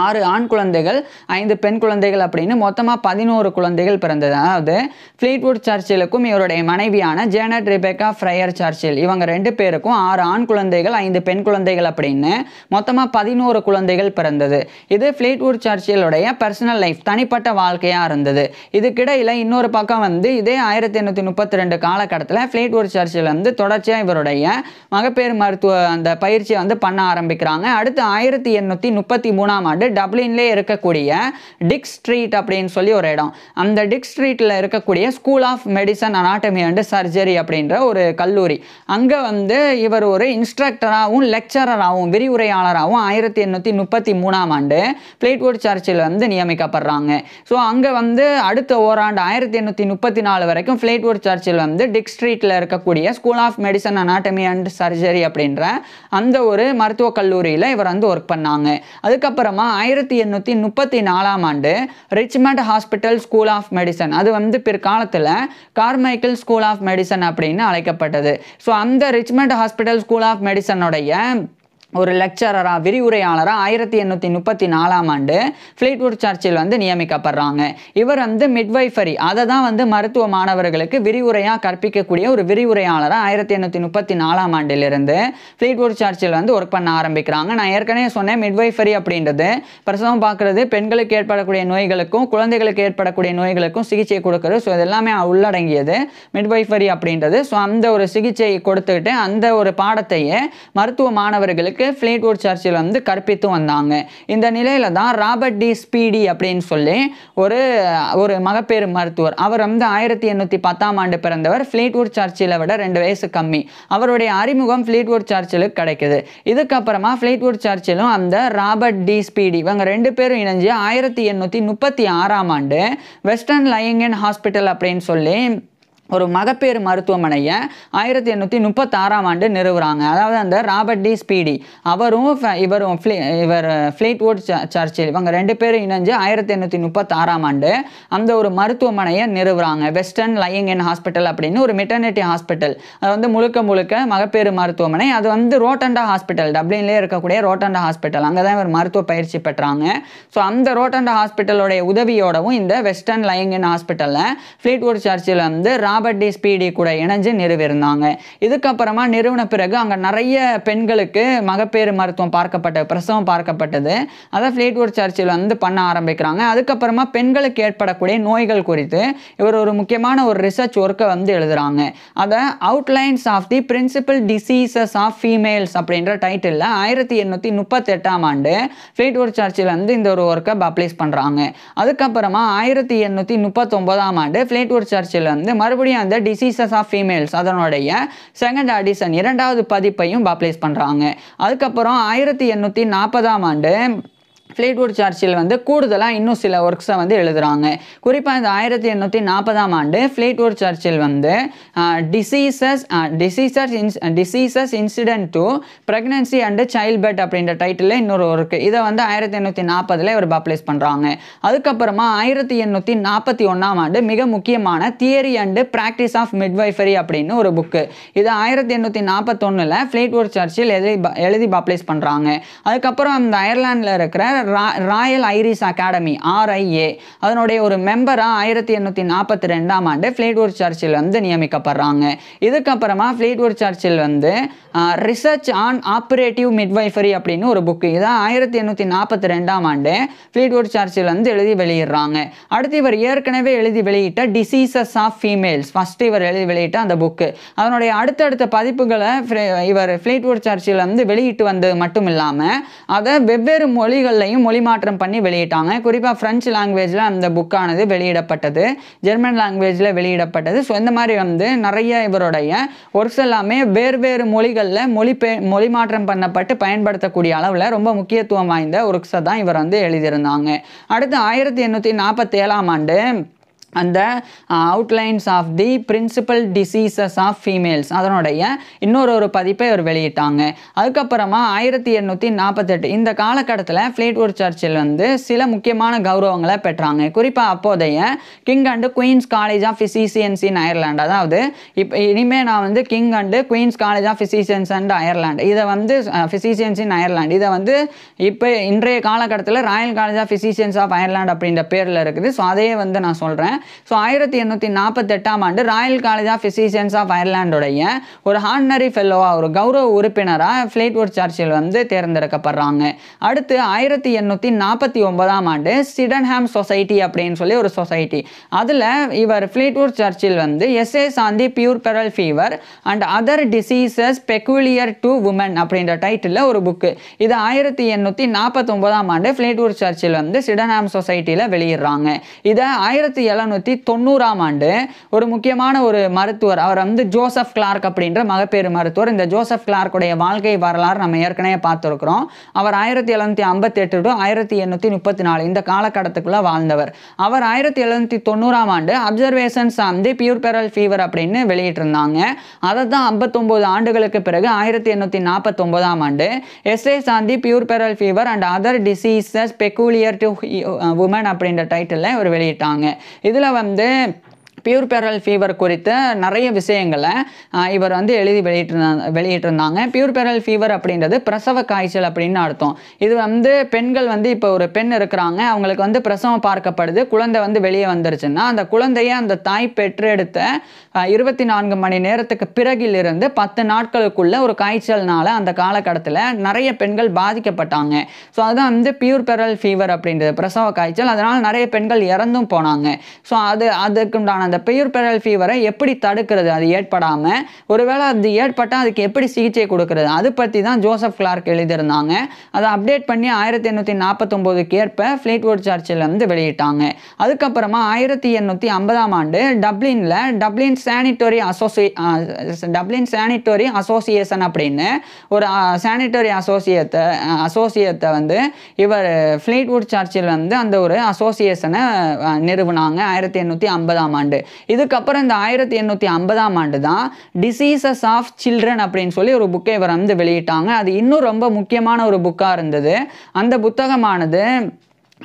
A: ஆறு ஆண் குழந்தைகள் ஐந்து பெண் குழந்தைகள் அப்படின்னு மொத்தமாக பதினோரு குழந்தைகள் பிறந்தது அதாவது ஃப்ளீட்வுட் சர்ச்சிலுக்கும் இவருடைய மனைவியான ஜேனட் ரிபேக்கா ஃப்ரையர் சர்ச்சில் இவங்க ரெண்டு பேருக்கும் ஆறு ஆண் குழந்தைகள் ஐந்து பெண் குழந்தைகள் அப்படின்னு மொத்தமாக பதினோரு குழந்தைகள் பிறந்தது இது ஃப்ளீட்வுட் சர்ச்சிலுடைய பர்சனல் லைஃப் தனிப்பட்ட வாழ்க்கையாக இருந்தது இதுக்கிடையில் இன்னொரு பக்கம் வந்து இதே ஆயிரத்தி எண்ணூற்றி முப்பத்தி ரெண்டு காலகட்டத்தில் ஃப்ளீட்வுட் சர்ச்சில் வந்து தொடர்ச்சியாக இவருடைய மகப்பேறு மருத்துவ அந்த பயிற்சியை வந்து பண்ண ஆரம்பிக்கிறாங்க அடுத்து ஆயிரத்தி எண்ணூற்றி முப்பத்தி மூணாம் ஆண்டு டப்ளின்லேயே இருக்கக்கூடிய டிக் ஸ்ட்ரீட் அப்படின்னு சொல்லி ஒரு இடம் அந்த டிக் ஸ்ட்ரீட்டில் இருக்கக்கூடிய school of medicine anatomy and surgery அப்படின்ற ஒரு கல்லூரி அங்கே வந்து இவர் ஒரு இன்ஸ்ட்ரக்டராகவும் லெக்சரராகவும் விரிவுரையாளராகவும் ஆயிரத்தி எண்ணூற்றி முப்பத்தி மூணாம் ஆண்டு பிளேட்வுட் சர்ச்சில் வந்து நியமிக்கப்படுறாங்க ஸோ அங்கே வந்து அடுத்த ஓராண்டு ஆயிரத்தி எண்ணூற்றி முப்பத்தி நாலு வரைக்கும் பிளேட்வுட் சர்ச்சில் வந்து டிக் ஸ்ட்ரீட்டில் இருக்கக்கூடிய school of medicine anatomy and surgery அப்படின்ற அந்த ஒரு மருத்துவக் கல்லூரியில் இவர் வந்து ஒர்க் பண்ணாங்க அதுக்கப்புறமா மூலமாக ஆயிரத்தி எண்ணூற்றி முப்பத்தி நாலாம் ஆண்டு Richmond Hospital School of Medicine அது வந்து பிற்காலத்தில் கார்மைக்கிள் ஸ்கூல் ஆஃப் மெடிசன் அப்படின்னு அழைக்கப்பட்டது ஸோ அந்த ரிச்மண்ட் ஹாஸ்பிட்டல் ஸ்கூல் ஆஃப் மெடிசனுடைய ஒரு லெக்சரராக விரிவுரையாளராக ஆயிரத்தி எண்ணூற்றி முப்பத்தி நாலாம் ஆண்டு ஃப்ளீட்வுட் சர்ச்சில் வந்து நியமிக்கப்படுறாங்க இவர் வந்து மிட்வைஃபரி அதை தான் வந்து மருத்துவ மாணவர்களுக்கு விரிவுரையாக கற்பிக்கக்கூடிய ஒரு விரிவுரையாளராக ஆயிரத்தி எண்ணூற்றி முப்பத்தி நாலாம் ஆண்டிலிருந்து ஃப்ளீட்வுட் சர்ச்சில் வந்து ஒர்க் பண்ண ஆரம்பிக்கிறாங்க நான் ஏற்கனவே சொன்னேன் மிட்வைஃபரி அப்படின்றது பிரசவம் பார்க்குறது பெண்களுக்கு ஏற்படக்கூடிய நோய்களுக்கும் குழந்தைகளுக்கு ஏற்படக்கூடிய நோய்களுக்கும் சிகிச்சை கொடுக்கறது ஸோ இதெல்லாமே உள்ளடங்கியது மிட்வைஃபரி அப்படின்றது ஸோ அந்த ஒரு சிகிச்சையை கொடுத்துக்கிட்டு அந்த ஒரு பாடத்தையே மருத்துவ மாணவர்களுக்கு யுனைடெடுக்கு ஃப்ளேட்வுட் சர்ச்சில் வந்து கற்பித்து வந்தாங்க இந்த நிலையில் தான் ராபர்ட் டி ஸ்பீடி அப்படின்னு சொல்லி ஒரு ஒரு மகப்பேறு மருத்துவர் அவர் வந்து ஆயிரத்தி எண்ணூற்றி பத்தாம் ஆண்டு பிறந்தவர் ஃப்ளீட்வுட் சர்ச்சில் விட ரெண்டு வயசு கம்மி அவருடைய அறிமுகம் ஃப்ளேட்வுட் சர்ச்சிலுக்கு கிடைக்குது இதுக்கப்புறமா ஃப்ளீட்வுட் சர்ச்சிலும் அந்த ராபர்ட் டி ஸ்பீடி இவங்க ரெண்டு பேரும் இணைஞ்சு ஆயிரத்தி எண்ணூற்றி முப்பத்தி ஆறாம் ஆண்டு வெஸ்டர்ன் லயங்கன் ஹாஸ்பிட்டல் அப்படின்னு சொல்லி ஒரு மகப்பேறு மருத்துவமனையை ஆயிரத்தி எண்ணூற்றி முப்பத்தாறாம் ஆண்டு நிறுவுறாங்க அதாவது அந்த ராபர்ட் டி ஸ்பீடி அவரும் இவரும் இவர் இவர் ஃப்ளீட்வுட் சர்ச்சில் இவங்க ரெண்டு பேரும் இணைஞ்சு ஆயிரத்தி எண்ணூற்றி முப்பத்தாறாம் ஆண்டு அந்த ஒரு மருத்துவமனையை நிறுவுறாங்க வெஸ்டர்ன் லயிங் என் ஹாஸ்பிட்டல் அப்படின்னு ஒரு மெட்டர்னிட்டி ஹாஸ்பிட்டல் அது வந்து முழுக்க முழுக்க மகப்பேறு மருத்துவமனை அது வந்து ரோட்டண்டா ஹாஸ்பிட்டல் டப்ளின்லேயே இருக்கக்கூடிய ரோட்டண்டா ஹாஸ்பிட்டல் அங்கே தான் இவர் மருத்துவ பயிற்சி பெற்றாங்க ஸோ அந்த ரோட்டண்டா ஹாஸ்பிட்டலோடைய உதவியோடவும் இந்த வெஸ்டர்ன் லயிங் என் ஹாஸ்பிட்டலில் ஃப்ளீட்வுட் சர்ச்சில் வந்து ரா ராபர்ட் டி ஸ்பீடி கூட இணைஞ்சு நிறுவிருந்தாங்க இதுக்கப்புறமா நிறுவன பிறகு அங்கே நிறைய பெண்களுக்கு மகப்பேறு மருத்துவம் பார்க்கப்பட்ட பிரசவம் பார்க்கப்பட்டது அதை ஃப்ளீட்வுட் சர்ச்சில் வந்து பண்ண ஆரம்பிக்கிறாங்க அதுக்கப்புறமா பெண்களுக்கு ஏற்படக்கூடிய நோய்கள் குறித்து இவர் ஒரு முக்கியமான ஒரு ரிசர்ச் ஒர்க்கை வந்து எழுதுகிறாங்க அதை outlines of the principal diseases of females அப்படின்ற டைட்டிலில் ஆயிரத்தி எண்ணூற்றி முப்பத்தெட்டாம் ஆண்டு ஃப்ளீட்வுட் சர்ச்சில் வந்து இந்த ஒரு ஒர்க்கை பப்ளிஷ் பண்ணுறாங்க அதுக்கப்புறமா ஆயிரத்தி எண்ணூற்றி முப்பத்தொம்போதாம் ஆண்டு ஃப்ளீட்வுட் சர்ச்சில் வந்து மறுபடியும் அந்த டிசீசஸ் ஆஃப் ஃபீமேல்ஸ் அதனுடைய செகண்ட் ஆடிஷன் இரண்டாவது பதிப்பையும் பப்ளிஷ் பண்ணுறாங்க அதுக்கப்புறம் ஆயிரத்தி எண்ணூற்றி நாற்பதாம் ஆண்டு ஃப்ளேட்வுட் சர்ச்சில் வந்து கூடுதலாக இன்னும் சில ஒர்க்ஸை வந்து எழுதுகிறாங்க குறிப்பாக இந்த ஆயிரத்தி எண்ணூற்றி நாற்பதாம் ஆண்டு ஃப்ளேட்வுட் சர்ச்சில் வந்து டிசீசஸ் டிசீசஸ் இன்ஸ் diseases incident to pregnancy and childbed அப்படின்ற டைட்டிலில் இன்னொரு ஒர்க் இதை வந்து ஆயிரத்தி எண்ணூற்றி நாற்பதில் இவர் பப்ளிஷ் பண்ணுறாங்க அதுக்கப்புறமா ஆயிரத்தி எண்ணூற்றி நாற்பத்தி ஒன்றாம் ஆண்டு மிக முக்கியமான theory and practice of midwifery அப்படின்னு ஒரு புக்கு இது ஆயிரத்தி எண்ணூற்றி நாற்பத்தொன்னில் ஃப்ளேட்வுட் சர்ச்சில் எழுதி எழுதி பப்ளிஷ் பண்ணுறாங்க அதுக்கப்புறம் அந்த அயர்லாண்டில் இருக்கிற ராயல் ஐரிஸ் அகாடமி ஆர்ஐஏ அதனுடைய ஒரு மெம்பராக ஆயிரத்தி எண்ணூற்றி நாற்பத்தி ரெண்டாம் ஆண்டு ஃப்ளீட்வுட் சர்ச்சில் வந்து நியமிக்கப்படுறாங்க இதுக்கப்புறமா ஃப்ளீட்வுட் சர்ச்சில் வந்து ரிசர்ச் ஆன் ஆப்ரேட்டிவ் மிட்வைஃபரி அப்படின்னு ஒரு புக்கு இதான் ஆயிரத்தி எண்ணூற்றி நாற்பத்தி ரெண்டாம் ஆண்டு ஃப்ளீட்வுட் சர்ச்சில் வந்து எழுதி வெளியிடுறாங்க அடுத்து இவர் ஏற்கனவே எழுதி வெளியிட்ட டிசீசஸ் ஆஃப் ஃபீமேல்ஸ் ஃபஸ்ட்டு இவர் எழுதி வெளியிட்ட அந்த புக்கு அதனுடைய அடுத்தடுத்த பதிப்புகளை இவர் ஃப்ளீட்வுட் சர்ச்சில் வந்து வெளியிட்டு வந்தது மட்டும் இல்லாமல் அதை வெவ்வேறு மொழிகள்லையும் மொழி மாற்றம் பண்ணி வெளியிட்டாங்க குறிப்பாக ஃப்ரெஞ்சு லாங்குவேஜில் அந்த புக்கானது வெளியிடப்பட்டது ஜெர்மன் லாங்குவேஜில் வெளியிடப்பட்டது ஸோ இந்த மாதிரி வந்து நிறைய இவருடைய ஒர்க்ஸ் எல்லாமே வேறு வேறு மொழிகளில் மொழி பெ மொழி மாற்றம் பண்ணப்பட்டு பயன்படுத்தக்கூடிய அளவில் ரொம்ப முக்கியத்துவம் வாய்ந்த ஒர்க்ஸை தான் இவர் வந்து எழுதியிருந்தாங்க அடுத்து ஆயிரத்தி எண்ணூற்றி நாற்பத்தேழாம் ஆண்டு அந்த outlines of the principal diseases of females அதனுடைய இன்னொரு ஒரு பதிப்பை அவர் வெளியிட்டாங்க அதுக்கப்புறமா ஆயிரத்தி எண்ணூற்றி நாற்பத்தெட்டு இந்த காலகட்டத்தில் ஃப்ளேட்வுட் சர்ச்சில் வந்து சில முக்கியமான கௌரவங்களை பெற்றாங்க குறிப்பாக அப்போதைய King and Queen's College of Physicians in Ireland அதாவது இப்போ இனிமேல் நான் வந்து King and Queen's College of Physicians and Ireland இதை வந்து ஃபிசிசியன்ஸ் இன் அயர்லாண்ட் இதை வந்து இப்போ இன்றைய காலகட்டத்தில் Royal college of Physicians of Ireland அப்படின்ற பேரில் இருக்குது ஸோ அதையே வந்து நான் சொல்கிறேன் ஸோ ஆயிரத்தி எண்ணூற்றி நாற்பத்தெட்டாம் ஆண்டு Royal college of physicians of அயர்லாண்டுடைய ஒரு ஹார்னரி ஃபெல்லோவாக ஒரு கௌரவ உறுப்பினராக ஃப்ளேட்வுட் சர்ச்சில் வந்து தேர்ந்தெடுக்கப்படுறாங்க அடுத்து ஆயிரத்தி எண்ணூற்றி நாற்பத்தி ஒன்பதாம் ஆண்டு சிடன்ஹாம் சொசைட்டி அப்படின்னு சொல்லி ஒரு சொசைட்டி அதில் இவர் ஃப்ளீட்வுட் சர்ச்சில் வந்து essays on the puerperal fever and other diseases peculiar to women அப்படின்ற டைட்டில் ஒரு புக்கு இது ஆயிரத்தி எண்ணூற்றி நாற்பத்தொம்போதாம் ஆண்டு ஃப்ளீட்வுட் சர்ச்சில் வந்து சிடன்ஹாம் சொசைட்டியில் வெளியிடுறாங்க இதை ஆயிரத்தி எழுநூறு ஆயிரத்தி தொண்ணூறாம் ஆண்டு ஒரு முக்கியமான ஒரு மருத்துவர் அவர் வந்து ஜோசப் கிளார்க் அப்படின்ற மகப்பேறு மருத்துவர் இந்த ஜோசப் கிளார்க்குடைய வாழ்க்கை வரலாறு நம்ம ஏற்கனவே பார்த்துருக்குறோம் அவர் ஆயிரத்தி எழுநூற்றி ஐம்பத்தி எட்டு டு ஆயிரத்தி எண்ணூற்றி முப்பத்தி நாலு இந்த காலகட்டத்துக்குள்ளே வாழ்ந்தவர் அவர் ஆயிரத்தி எழுநூற்றி தொண்ணூறாம் ஆண்டு observations on puerperal fever அப்படின்னு வெளியிட்டிருந்தாங்க அதை தான் ஐம்பத்தொம்போது ஆண்டுகளுக்கு பிறகு ஆயிரத்தி எண்ணூற்றி நாற்பத்தொம்போதாம் ஆண்டு essays on the puerperal fever and other diseases peculiar to women அப்படின்ற டைட்டிலில் அவர் வெளியிட்டாங்க இது இதில் வந்து பியூர் பேரல் ஃபீவர் குறித்த நிறைய விஷயங்களை இவர் வந்து எழுதி வெளியிட்டிருந்தாங்க வெளியிட்டிருந்தாங்க பியூர் பேரல் ஃபீவர் அப்படின்றது பிரசவ காய்ச்சல் அப்படின்னு அர்த்தம் இது வந்து பெண்கள் வந்து இப்போ ஒரு பெண் இருக்கிறாங்க அவங்களுக்கு வந்து பிரசவம் பார்க்கப்படுது குழந்தை வந்து வெளியே வந்துருச்சுன்னா அந்த குழந்தைய அந்த தாய் பெற்றெடுத்த இருபத்தி நான்கு மணி நேரத்துக்கு பிறகிலிருந்து பத்து நாட்களுக்குள்ள ஒரு காய்ச்சல்னால அந்த காலகட்டத்தில் நிறைய பெண்கள் பாதிக்கப்பட்டாங்க ஸோ அதுதான் வந்து பியூர் பேரல் ஃபீவர் அப்படின்றது பிரசவ காய்ச்சல் அதனால் நிறைய பெண்கள் இறந்தும் போனாங்க ஸோ அது அதுக்குண்டான அந்த பியூர் பெரல் ஃபீவரை எப்படி தடுக்கிறது அது ஏற்படாமல் ஒருவேளை அது ஏற்பட்டால் அதுக்கு எப்படி சிகிச்சை கொடுக்கறது அது பற்றி தான் ஜோசப் கிளார்க் எழுதியிருந்தாங்க அதை அப்டேட் பண்ணி ஆயிரத்தி எண்ணூற்றி நாற்பத்தொம்போதுக்கு ஏற்ப ஃப்ளீட்வுட் சர்ச்சில் வந்து வெளியிட்டாங்க அதுக்கப்புறமா ஆயிரத்தி எண்ணூற்றி ஐம்பதாம் ஆண்டு டப்ளினில் டப்ளின் சானிட்டரி அசோசி டப்ளின் சானிட்டரி அசோசியேஷன் அப்படின்னு ஒரு சானிட்டரி அசோசியத்தை அசோசியத்தை வந்து இவர் ஃப்ளீட்வுட் சர்ச்சில் வந்து அந்த ஒரு அசோசியேஷனை நிறுவனாங்க ஆயிரத்தி எண்ணூற்றி ஐம்பதாம் ஆண்டு இதுக்கப்புறம் இந்த ஆயிரத்தி எண்ணூற்றி ஐம்பதாம் ஆண்டு தான் டிசீசஸ் ஆஃப் சில்ட்ரன் அப்படின்னு சொல்லி ஒரு புக்கை இவர் வந்து வெளியிட்டாங்க அது இன்னும் ரொம்ப முக்கியமான ஒரு புக்காக இருந்தது அந்த புத்தகமானது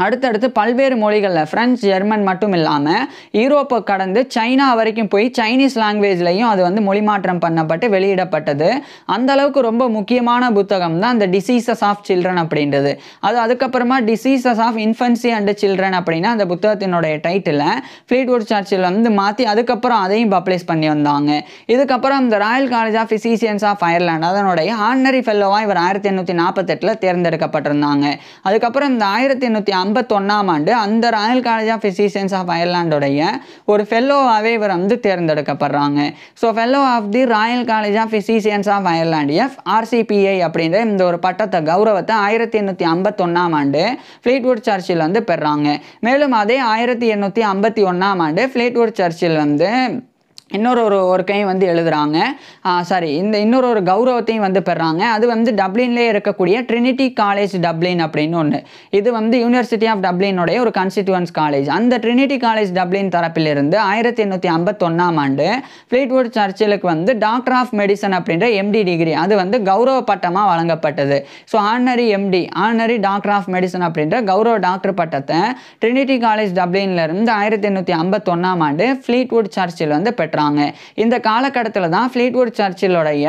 A: அடுத்தடுத்து பல்வேறு மொழிகளில் ஃப்ரெஞ்ச் ஜெர்மன் மட்டும் இல்லாமல் யூரோப்பை கடந்து சைனா வரைக்கும் போய் சைனீஸ் லாங்குவேஜ்லேயும் அது வந்து மொழிமாற்றம் பண்ணப்பட்டு வெளியிடப்பட்டது அந்த அளவுக்கு ரொம்ப முக்கியமான புத்தகம் தான் அந்த டிசீசஸ் ஆஃப் சில்ட்ரன் அப்படின்றது அது அதுக்கப்புறமா diseases of infancy and children அப்படின்னா அந்த புத்தகத்தினுடைய டைட்டில் ஃப்ளீட்வுட் சர்ச்சில் வந்து மாற்றி அதுக்கப்புறம் அதையும் பப்ளிஷ் பண்ணி வந்தாங்க இதுக்கப்புறம் இந்த Royal college of Physicians of Ireland அதனுடைய ஆர்னரி ஃபெல்லோவாக இவர் ஆயிரத்தி எண்ணூற்றி நாற்பத்தெட்டில் தேர்ந்தெடுக்கப்பட்டிருந்தாங்க அதுக்கப்புறம் இந்த ஆயிரத்தி எண்ணூற்றி ஐம்பத்தொன்னாம் ஆண்டு அந்த Royal college of physicians of அயர்லாண்டுடைய ஒரு ஃபெல்லோவாகவே இவர் வந்து தேர்ந்தெடுக்கப்படுறாங்க so fellow of the Royal college of physicians of Ireland F RCPI அப்படின்ற இந்த ஒரு பட்டத்தை கௌரவத்தை ஆயிரத்தி எண்ணூற்றி ஐம்பத்தொன்னாம் ஆண்டு ஃப்ளீட்வுட் சர்ச்சில் வந்து பெறாங்க மேலும் அதே ஆயிரத்தி எண்ணூற்றி ஐம்பத்தி ஒன்றாம் ஆண்டு ஃப்ளீட்வுட் சர்ச்சில் வந்து இன்னொரு ஒரு ஒர்க்கையும் வந்து எழுதுகிறாங்க சாரி இந்த இன்னொரு ஒரு கௌரவத்தையும் வந்து பெறாங்க அது வந்து டப்ளின்லேயே இருக்கக்கூடிய ட்ரினிட்டி காலேஜ் டப்ளின் அப்படின்னு ஒன்று இது வந்து யூனிவர்சிட்டி ஆஃப் டப்ளினுடைய ஒரு கன்ஸ்டிடியூன்ஸ் காலேஜ் அந்த ட்ரினிட்டி காலேஜ் டப்ளின் தரப்பிலிருந்து ஆயிரத்தி எண்ணூற்றி ஐம்பத்தொன்னாம் ஆண்டு ஃப்ளீட்வுட் சர்ச்சிலுக்கு வந்து டாக்டர் ஆஃப் மெடிசன் அப்படின்ற எம்டி டிகிரி அது வந்து கௌரவ பட்டமாக வழங்கப்பட்டது so honorary MD honorary doctor of medicine அப்படின்ற கௌரவ டாக்டர் பட்டத்தை ட்ரினிட்டி காலேஜ் டப்ளின்லேருந்து ஆயிரத்தி எண்ணூற்றி ஐம்பத்தொன்னாம் ஆண்டு ஃப்ளீட்வுட் சர்ச்சில் வந்து பெற்றாங்க சொல்கிறாங்க இந்த காலகட்டத்தில் தான் ஃப்ளீட்வுட் சர்ச்சிலுடைய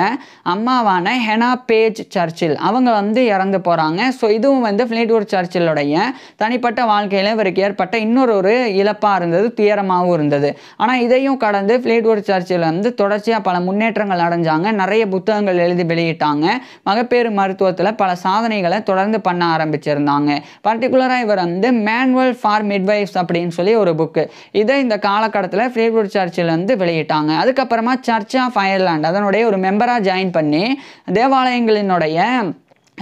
A: அம்மாவான ஹெனா பேஜ் சர்ச்சில் அவங்க வந்து இறந்து போகிறாங்க ஸோ இதுவும் வந்து ஃப்ளீட்வுட் சர்ச்சிலுடைய தனிப்பட்ட வாழ்க்கையில் இவருக்கு ஏற்பட்ட இன்னொரு ஒரு இழப்பாக இருந்தது துயரமாகவும் இருந்தது ஆனால் இதையும் கடந்து ஃப்ளீட்வுட் சர்ச்சில் வந்து தொடர்ச்சியாக பல முன்னேற்றங்கள் அடைஞ்சாங்க நிறைய புத்தகங்கள் எழுதி வெளியிட்டாங்க மகப்பேறு மருத்துவத்தில் பல சாதனைகளை தொடர்ந்து பண்ண ஆரம்பிச்சிருந்தாங்க பர்டிகுலராக இவர் வந்து மேனுவல் ஃபார் மிட்வைஃப்ஸ் அப்படின்னு சொல்லி ஒரு புக்கு இதை இந்த காலகட்டத்தில் ஃப்ரீவுட் சர்ச்சில் வந்து வெளியிட்டார் பண்ணிட்டாங்க அதுக்கப்புறமா சர்ச் ஆஃப் அயர்லாண்ட் அதனுடைய ஒரு மெம்பராக ஜாயின் பண்ணி தேவாலயங்களினுடைய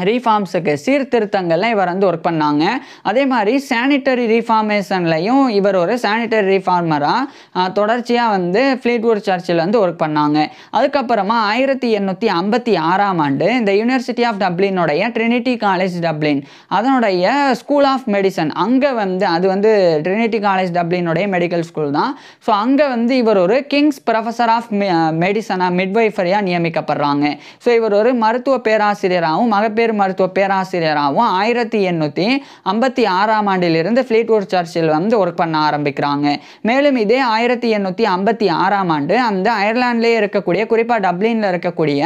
A: ரீஃபார்ம்ஸுக்கு சீர்திருத்தங்கள்லாம் இவர் வந்து ஒர்க் பண்ணாங்க அதே மாதிரி சானிட்டரி ரீஃபார்மேஷன்லையும் இவர் ஒரு சானிட்டரி ரீஃபார்மராக தொடர்ச்சியாக வந்து ஃப்ளீட்வுட் சர்ச்சில் வந்து ஒர்க் பண்ணாங்க அதுக்கப்புறமா ஆயிரத்தி எண்ணூற்றி ஐம்பத்தி ஆறாம் ஆண்டு இந்த யூனிவர்சிட்டி ஆஃப் டப்ளினுடைய ட்ரினிட்டி காலேஜ் டப்ளின் அதனுடைய ஸ்கூல் ஆஃப் மெடிசன் அங்கே வந்து அது வந்து ட்ரினிட்டி காலேஜ் டப்ளினுடைய மெடிக்கல் ஸ்கூல் தான் ஸோ அங்கே வந்து இவர் ஒரு கிங்ஸ் ப்ரொஃபஸர் ஆஃப் மெடிசனாக மிட்வைஃபரியாக நியமிக்கப்படுறாங்க ஸோ இவர் ஒரு மருத்துவ பேராசிரியராகவும் மகப்பேறு பல்வேறு மருத்துவ பேராசிரியராகவும் ஆயிரத்தி எண்ணூற்றி ஐம்பத்தி ஆறாம் ஆண்டிலிருந்து ஃப்ளீட்வோர்ட் சர்ச்சில் வந்து ஒர்க் பண்ண ஆரம்பிக்கிறாங்க மேலும் இதே ஆயிரத்தி எண்ணூற்றி ஐம்பத்தி ஆறாம் ஆண்டு அந்த அயர்லாண்ட்லேயே இருக்கக்கூடிய குறிப்பாக டப்ளினில் இருக்கக்கூடிய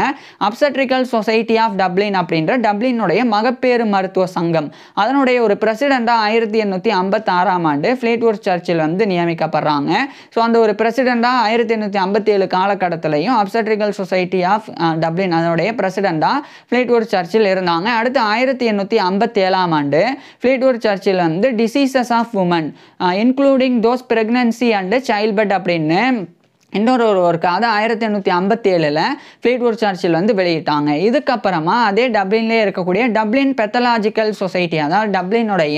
A: அப்சட்ரிக்கல் சொசைட்டி ஆஃப் டப்ளின் அப்படின்ற டப்ளினுடைய மகப்பேறு மருத்துவ சங்கம் அதனுடைய ஒரு பிரசிடெண்ட்டாக ஆயிரத்தி எண்ணூற்றி ஐம்பத்தி ஆறாம் ஆண்டு ஃப்ளீட்வோர்ட் சர்ச்சில் வந்து நியமிக்கப்படுறாங்க ஸோ அந்த ஒரு பிரசிடெண்டாக ஆயிரத்தி எண்ணூற்றி ஐம்பத்தி ஏழு காலகட்டத்திலையும் அப்சட்ரிக்கல் சொசைட்டி ஆஃப் டப்ளின் அதனுடைய பிரசிடெண்ட்டாக ஃப்ளீட்வோர்ட் சர்ச்சில் இருந்தாங்க வந்தாங்க அடுத்து ஆயிரத்தி எண்ணூற்றி ஐம்பத்தி ஏழாம் ஆண்டு ஃப்ளீட்வர்ட் சர்ச்சில் வந்து diseases of women including those pregnancy and bed அப்படின்னு இன்னொரு ஒரு ஒர்க்கு அதை ஆயிரத்தி எண்ணூற்றி ஐம்பத்தி ஏழில் ஃப்ளீட்வுட் சர்ச்சில் வந்து வெளியிட்டாங்க இதுக்கப்புறமா அதே டப்ளின்லேயே இருக்கக்கூடிய டப்ளின் பெத்தலாஜிக்கல் சொசைட்டி அதாவது டப்ளினுடைய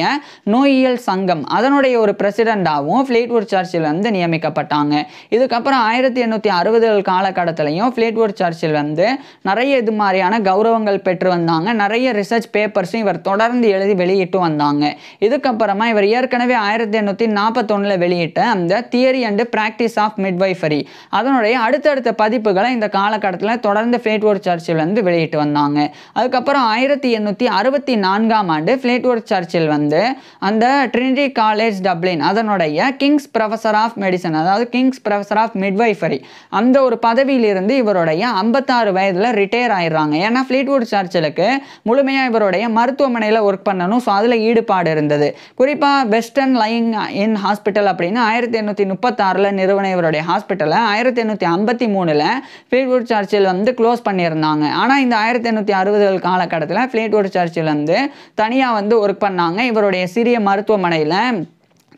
A: நோயியல் சங்கம் அதனுடைய ஒரு பிரசிடெண்டாகவும் ஃப்ளீட்வுட் சர்ச்சில் வந்து நியமிக்கப்பட்டாங்க இதுக்கப்புறம் ஆயிரத்தி எண்ணூற்றி அறுபதுகள் காலகட்டத்திலையும் ஃப்ளீட்வுட் சர்ச்சில் வந்து நிறைய இது மாதிரியான கௌரவங்கள் பெற்று வந்தாங்க நிறைய ரிசர்ச் பேப்பர்ஸும் இவர் தொடர்ந்து எழுதி வெளியிட்டு வந்தாங்க இதுக்கப்புறமா இவர் ஏற்கனவே ஆயிரத்தி எண்ணூற்றி நாற்பத்தொன்னில் வெளியிட்ட அந்த theory and practice of midwifery அதனுடைய அடுத்தடுத்த பதிப்புகளை இந்த காலகட்டத்தில் தொடர்ந்து ஃப்ளேட்வோர் சர்ச்சில் வந்து வெளியிட்டு வந்தாங்க அதுக்கப்புறம் ஆயிரத்தி எண்ணூற்றி அறுபத்தி நான்காம் ஆண்டு ஃப்ளேட்வோர் சர்ச்சில் வந்து அந்த ட்ரினிட்டி காலேஜ் டப்ளின் அதனுடைய கிங்ஸ் ப்ரொஃபஸர் ஆஃப் மெடிசன் அதாவது கிங்ஸ் ப்ரொஃபஸர் ஆஃப் மிட்வைஃபரி அந்த ஒரு பதவியிலிருந்து இவருடைய ஐம்பத்தாறு வயதில் ரிட்டையர் ஆயிடுறாங்க ஏன்னா ஃப்ளீட்வுட் சர்ச்சிலுக்கு முழுமையாக இவருடைய மருத்துவமனையில் ஒர்க் பண்ணணும் ஸோ அதில் ஈடுபாடு இருந்தது குறிப்பாக வெஸ்டர்ன் லைன் இன் ஹாஸ்பிட்டல் அப்படின்னு ஆயிரத்தி எண்ணூற்றி முப்பத்தாறில் நிறுவன இவருடைய ஹாஸ்பிட்டல் ஆயிரத்தி எண்ணூற்றி ஐம்பத்தி மூணில் ஃப்ளீட்வுட் சர்ச்சில் வந்து க்ளோஸ் பண்ணியிருந்தாங்க ஆனால் இந்த ஆயிரத்தி எண்ணூற்றி அறுபதுகள் காலகட்டத்தில் ஃப்ளீட்வுட் சர்ச்சில் வந்து தனியாக வந்து ஒர்க் பண்ணாங்க இவருடைய சிறிய மருத்துவமனையில்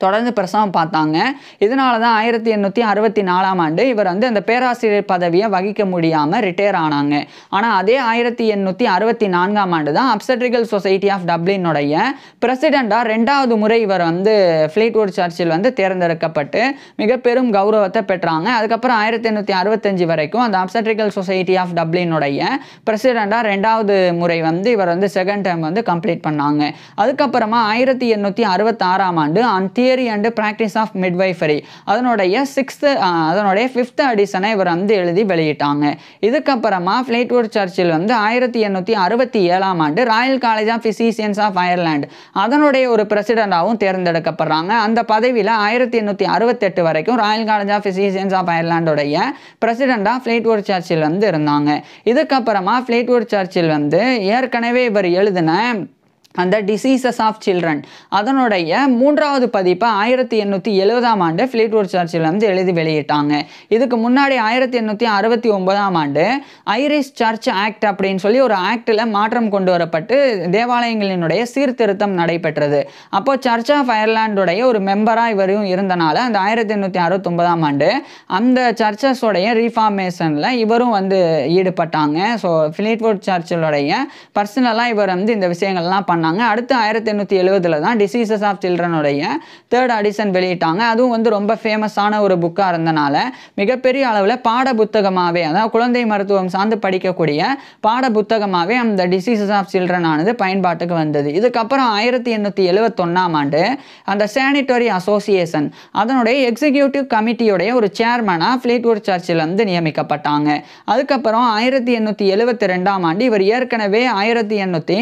A: தொடர்ந்து பிரசவம் பார்த்தாங்க இதனால தான் ஆயிரத்தி எண்ணூற்றி அறுபத்தி நாலாம் ஆண்டு இவர் வந்து அந்த பேராசிரியர் பதவியை வகிக்க முடியாமல் ரிட்டையர் ஆனாங்க ஆனால் அதே ஆயிரத்தி எண்ணூற்றி அறுபத்தி நான்காம் ஆண்டு தான் அப்சட்ரிகல் சொசைட்டி ஆஃப் டப்ளினுடைய பிரசிடெண்டாக ரெண்டாவது முறை இவர் வந்து ஃப்ளீட்வுட் சர்ச்சில் வந்து தேர்ந்தெடுக்கப்பட்டு மிக பெரும் கௌரவத்தை பெற்றாங்க அதுக்கப்புறம் ஆயிரத்தி எண்ணூற்றி அறுபத்தஞ்சு வரைக்கும் அந்த அப்சட்ரிகல் சொசைட்டி ஆஃப் டப்ளினுடைய பிரசிடெண்டாக ரெண்டாவது முறை வந்து இவர் வந்து செகண்ட் டைம் வந்து கம்ப்ளீட் பண்ணாங்க அதுக்கப்புறமா ஆயிரத்தி எண்ணூற்றி அறுபத்தாறாம் ஆண்டு அந்திய theory and practice of midwifery அதனுடைய சிக்ஸ்த்து அதனுடைய ஃபிஃப்த்து அடிஷனை இவர் வந்து எழுதி வெளியிட்டாங்க இதுக்கப்புறமா ஃப்ளேட்வுட் சர்ச்சில் வந்து ஆயிரத்தி எண்ணூற்றி அறுபத்தி ஏழாம் ஆண்டு Royal college of physicians of Ireland அதனுடைய ஒரு பிரசிடெண்டாகவும் தேர்ந்தெடுக்கப்படுறாங்க அந்த பதவியில் ஆயிரத்தி எண்ணூற்றி அறுபத்தெட்டு வரைக்கும் royal college of physicians of அயர்லாண்டுடைய பிரசிடெண்டாக ஃப்ளேட்வுட் சர்ச்சில் வந்து இருந்தாங்க இதுக்கப்புறமா ஃப்ளேட்வுட் சர்ச்சில் வந்து ஏற்கனவே இவர் எழுதின அந்த டிசீசஸ் ஆஃப் சில்ட்ரன் அதனுடைய மூன்றாவது பதிப்பை ஆயிரத்தி எண்ணூற்றி எழுபதாம் ஆண்டு ஃப்ளீட்வுட் சர்ச்சில் வந்து எழுதி வெளியிட்டாங்க இதுக்கு முன்னாடி ஆயிரத்தி எண்ணூற்றி அறுபத்தி ஒன்பதாம் ஆண்டு ஐரிஷ் சர்ச் ஆக்ட் அப்படின்னு சொல்லி ஒரு ஆக்டில் மாற்றம் கொண்டு வரப்பட்டு தேவாலயங்களினுடைய சீர்திருத்தம் நடைபெற்றது அப்போ சர்ச் ஆஃப் அயர்லாண்டுடைய ஒரு மெம்பராக இவரும் இருந்தனால அந்த ஆயிரத்தி எண்ணூற்றி அறுபத்தொம்பதாம் ஆண்டு அந்த சர்ச்சஸோடைய ரீஃபார்மேஷனில் இவரும் வந்து ஈடுபட்டாங்க ஸோ ஃப்ளீட்வுட் சர்ச்சிலுடைய பர்சனலாக இவர் வந்து இந்த விஷயங்கள்லாம் பண்ண பண்ணாங்க அடுத்து ஆயிரத்தி எண்ணூற்றி எழுபதில் தான் டிசீசஸ் ஆஃப் சில்ட்ரனுடைய தேர்ட் அடிஷன் வெளியிட்டாங்க அதுவும் வந்து ரொம்ப ஃபேமஸான ஒரு புக்காக இருந்தனால மிகப்பெரிய அளவில் பாட புத்தகமாகவே அதாவது குழந்தை மருத்துவம் சார்ந்து படிக்கக்கூடிய பாட புத்தகமாகவே அந்த டிசீசஸ் ஆஃப் சில்ட்ரன் ஆனது பயன்பாட்டுக்கு வந்தது இதுக்கப்புறம் ஆயிரத்தி எண்ணூற்றி எழுபத்தொன்னாம் ஆண்டு அந்த சானிட்டரி அசோசியேஷன் அதனுடைய எக்ஸிக்யூட்டிவ் கமிட்டியுடைய ஒரு சேர்மனாக ஃப்ளீட்வுட் சர்ச்சில் வந்து நியமிக்கப்பட்டாங்க அதுக்கப்புறம் ஆயிரத்தி எண்ணூற்றி எழுபத்தி ரெண்டாம் ஆண்டு இவர் ஏற்கனவே ஆயிரத்தி எண்ணூற்றி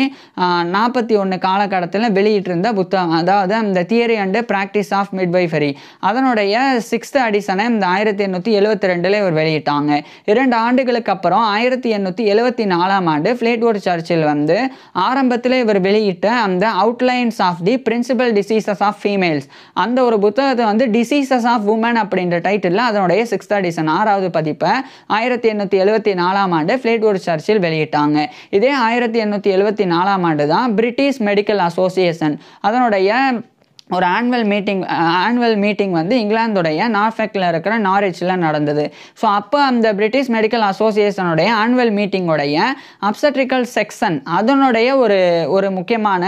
A: நாற்பத்தி ஐம்பத்தி ஒன்று காலகட்டத்தில் வெளியிட்டிருந்த புத்தகம் அதாவது அந்த theory and practice of midwifery அதனுடைய சிக்ஸ்த் அடிஷனை இந்த ஆயிரத்தி எண்ணூற்றி எழுபத்தி ரெண்டில் இவர் வெளியிட்டாங்க இரண்டு ஆண்டுகளுக்கு அப்புறம் ஆயிரத்தி எண்ணூற்றி எழுபத்தி நாலாம் ஆண்டு ஃப்ளேட்வோர்ட் சர்ச்சில் வந்து ஆரம்பத்தில் இவர் வெளியிட்ட அந்த outlines of the principal diseases of females அந்த ஒரு புத்தகத்தை வந்து டிசீசஸ் ஆஃப் உமன் அப்படின்ற டைட்டிலில் அதனுடைய சிக்ஸ்த் அடிஷன் ஆறாவது பதிப்பை ஆயிரத்தி எண்ணூற்றி எழுபத்தி நாலாம் ஆண்டு ஃப்ளேட்வோர்ட் சர்ச்சில் வெளியிட்டாங்க இதே ஆயிரத்தி எண்ணூற்றி எழுபத்தி நாலாம் ஆண்டு தான் பிரிட்டிஷ் பிரிட்டிஷ் மெடிக்கல் அசோசியேஷன் அதனுடைய ஒரு ஆனுவல் மீட்டிங் ஆனுவல் மீட்டிங் வந்து இங்கிலாந்துடைய நார்ஃபெக்டில் இருக்கிற நாரிச்சில் நடந்தது ஸோ அப்போ அந்த பிரிட்டிஷ் மெடிக்கல் அசோசியேஷனுடைய ஆனுவல் மீட்டிங்குடைய அப்சட்ரிக்கல் செக்ஷன் அதனுடைய ஒரு ஒரு முக்கியமான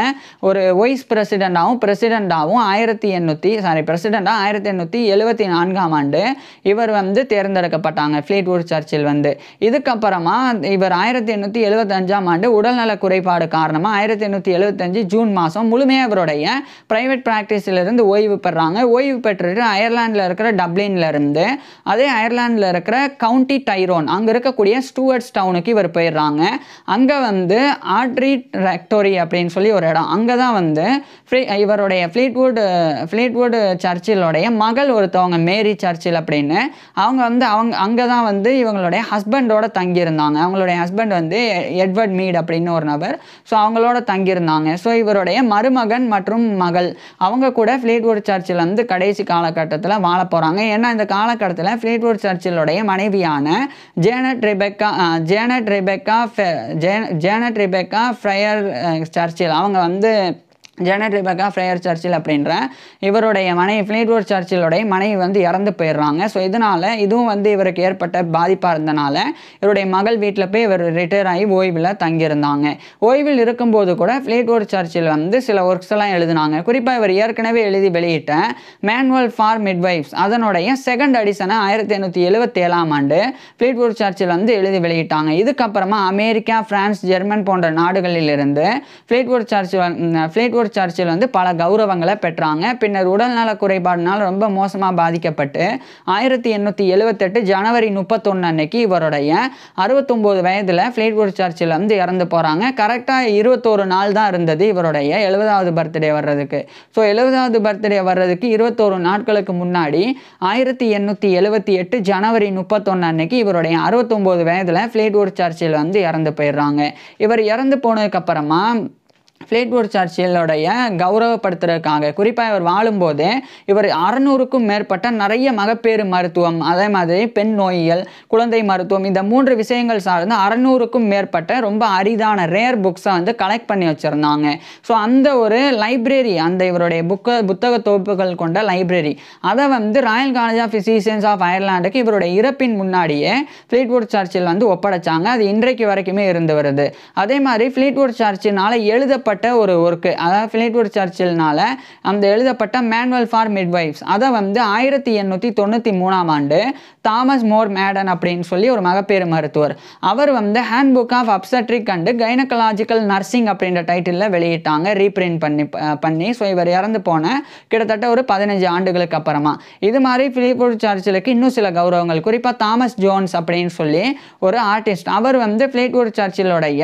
A: ஒரு வைஸ் பிரசிடெண்டாகவும் பிரசிடெண்டாகவும் ஆயிரத்தி எண்ணூற்றி சாரி பிரசிடெண்ட்டாக ஆயிரத்தி எண்ணூற்றி எழுபத்தி நான்காம் ஆண்டு இவர் வந்து தேர்ந்தெடுக்கப்பட்டாங்க ஃப்ளீட்வுட் சர்ச்சில் வந்து இதுக்கப்புறமா இவர் ஆயிரத்தி எண்ணூற்றி எழுபத்தஞ்சாம் ஆண்டு உடல்நல குறைபாடு காரணமாக ஆயிரத்தி எண்ணூற்றி எழுபத்தஞ்சு ஜூன் மாதம் முழுமையாக இவருடைய ப்ரைவேட் ப்ராக்டிஸ் இருந்து ஓய்வு பெறாங்க ஓய்வு பெற்றுட்டு அயர்லாண்டில் இருக்கிற டப்ளின்ல இருந்து அதே அயர்லாண்டில் இருக்கிற கவுண்டி டைரோன் அங்கே இருக்கக்கூடிய ஸ்டூவர்ட்ஸ் டவுனுக்கு இவர் போயிடுறாங்க அங்கே வந்து ஆட்ரி ரெக்டோரி அப்படின்னு சொல்லி ஒரு இடம் அங்கே தான் வந்து இவருடைய ஃப்ளீட்வுட் ஃப்ளீட்வுட் சர்ச்சிலோடைய மகள் ஒருத்தவங்க மேரி சர்ச்சில் அப்படின்னு அவங்க வந்து அவங்க அங்கே தான் வந்து இவங்களுடைய ஹஸ்பண்டோட தங்கியிருந்தாங்க அவங்களுடைய ஹஸ்பண்ட் வந்து எட்வர்ட் மீட் அப்படின்னு ஒரு நபர் ஸோ அவங்களோட தங்கியிருந்தாங்க ஸோ இவருடைய மருமகன் மற்றும் மகள் அவங்க அவங்க கூட ஃப்ளேட்வுட் சர்ச்சில் வந்து கடைசி காலகட்டத்தில் வாழ போகிறாங்க ஏன்னா இந்த காலகட்டத்தில் ஃப்ளேட்வுட் சர்ச்சிலுடைய மனைவியான ஜேனட் ரிபெக்கா ஜேனட் ஃபே ஜே ஜேனட் ரிபெக்கா ஃப்ரையர் சர்ச்சில் அவங்க வந்து ஜெனட் ரிபக்கா ஃப்ரேயர் சர்ச்சில் அப்படின்ற இவருடைய மனைவி ஃப்ளீட்வுட் சர்ச்சிலுடைய மனைவி வந்து இறந்து போயிடுறாங்க ஸோ இதனால் இதுவும் வந்து இவருக்கு ஏற்பட்ட பாதிப்பாக இருந்தனால இவருடைய மகள் வீட்டில் போய் இவர் ரிட்டையர் ஆகி ஓய்வில் தங்கியிருந்தாங்க ஓய்வில் இருக்கும்போது கூட ஃப்ளீட்வுட் சர்ச்சில் வந்து சில ஒர்க்ஸ் எல்லாம் எழுதினாங்க குறிப்பாக இவர் ஏற்கனவே எழுதி வெளியிட்ட மேனுவல் ஃபார் மிட்வைஃப்ஸ் அதனுடைய செகண்ட் அடிஷனை ஆயிரத்தி எண்ணூற்றி ஏழாம் ஆண்டு ஃப்ளீட்வுட் சர்ச்சில் வந்து எழுதி வெளியிட்டாங்க இதுக்கப்புறமா அமெரிக்கா ஃப்ரான்ஸ் ஜெர்மன் போன்ற நாடுகளிலிருந்து ஃப்ளீட்வுட் சர்ச் ஃப்ளீட்வுட் எட்வர்ட் சர்ச்சில் வந்து பல கௌரவங்களை பெற்றாங்க பின்னர் உடல்நல குறைபாடுனால் ரொம்ப மோசமாக பாதிக்கப்பட்டு ஆயிரத்தி எண்ணூற்றி எழுவத்தெட்டு ஜனவரி முப்பத்தொன்று அன்னைக்கு இவருடைய அறுபத்தொம்போது வயதில் ஃப்ளீட்வுட் சர்ச்சில் வந்து இறந்து போகிறாங்க கரெக்டாக இருபத்தோரு நாள் தான் இருந்தது இவருடைய எழுபதாவது பர்த்டே வர்றதுக்கு ஸோ எழுபதாவது பர்த்டே வர்றதுக்கு இருபத்தோரு நாட்களுக்கு முன்னாடி ஆயிரத்தி எண்ணூற்றி எழுபத்தி எட்டு ஜனவரி முப்பத்தொன்று அன்னைக்கு இவருடைய அறுபத்தொம்போது வயதில் ஃப்ளீட்வுட் சர்ச்சில் வந்து இறந்து போயிடுறாங்க இவர் இறந்து போனதுக்கப்புறமா ஃப்ளேட்வுட் சர்ச்சிலோடைய கௌரவப்படுத்துறதுக்காக குறிப்பாக இவர் வாழும்போதே இவர் அறநூறுக்கும் மேற்பட்ட நிறைய மகப்பேறு மருத்துவம் அதே மாதிரி பெண் நோயியல் குழந்தை மருத்துவம் இந்த மூன்று விஷயங்கள் சார்ந்து அறநூறுக்கும் மேற்பட்ட ரொம்ப அரிதான ரேர் புக்ஸை வந்து கலெக்ட் பண்ணி வச்சுருந்தாங்க ஸோ அந்த ஒரு லைப்ரரி அந்த இவருடைய புக்க புத்தக தொகுப்புகள் கொண்ட லைப்ரரி அதை வந்து royal college of physicians of அயர்லாண்டுக்கு இவருடைய இறப்பின் முன்னாடியே ஃப்ளீட்வோர்ட் சர்ச்சில் வந்து ஒப்படைச்சாங்க அது இன்றைக்கு வரைக்குமே இருந்து வருது அதே மாதிரி ஃப்ளீட்வோர்ட் சர்ச்சினால் எழுதப்பட்ட எழுதப்பட்ட ஒரு ஒர்க்கு அதாவது ஃபிலிட்வுட் சர்ச்சில்னால அந்த எழுதப்பட்ட மேனுவல் ஃபார் மிட்வைஃப்ஸ் அதை வந்து ஆயிரத்தி எண்ணூற்றி தொண்ணூற்றி மூணாம் ஆண்டு தாமஸ் மோர் மேடன் அப்படின்னு சொல்லி ஒரு மகப்பேறு மருத்துவர் அவர் வந்து handbook of obstetric and gynaecological nursing அப்படின்ற டைட்டிலில் வெளியிட்டாங்க ரீப்ரிண்ட் பண்ணி பண்ணி ஸோ இவர் இறந்து போன கிட்டத்தட்ட ஒரு பதினஞ்சு ஆண்டுகளுக்கு அப்புறமா இது மாதிரி ஃபிலிப்வுட் சர்ச்சிலுக்கு இன்னும் சில கௌரவங்கள் குறிப்பாக தாமஸ் ஜோன்ஸ் அப்படின்னு சொல்லி ஒரு ஆர்டிஸ்ட் அவர் வந்து ஃபிலிட்வுட் சர்ச்சிலுடைய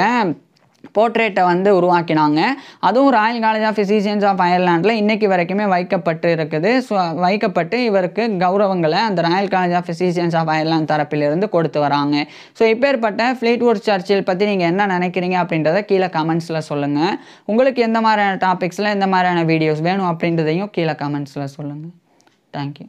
A: போர்ட்ரேட்டை வந்து உருவாக்கினாங்க அதுவும் royal college of physicians of அயர்லாண்டில் இன்றைக்கு வரைக்குமே வைக்கப்பட்டு இருக்குது ஸோ வைக்கப்பட்டு இவருக்கு கௌரவங்களை அந்த Royal college of physicians of Ireland தரப்பிலிருந்து கொடுத்து வராங்க ஸோ இப்பேற்பட்ட ஃப்ளீட்வுட் சர்ச்சில் பற்றி நீங்கள் என்ன நினைக்கிறீங்க அப்படின்றத கீழே கமெண்ட்ஸில் சொல்லுங்கள் உங்களுக்கு எந்த மாதிரியான டாபிக்ஸில் எந்த மாதிரியான வீடியோஸ் வேணும் அப்படின்றதையும் கீழே கமெண்ட்ஸில் சொல்லுங்கள் தேங்க்யூ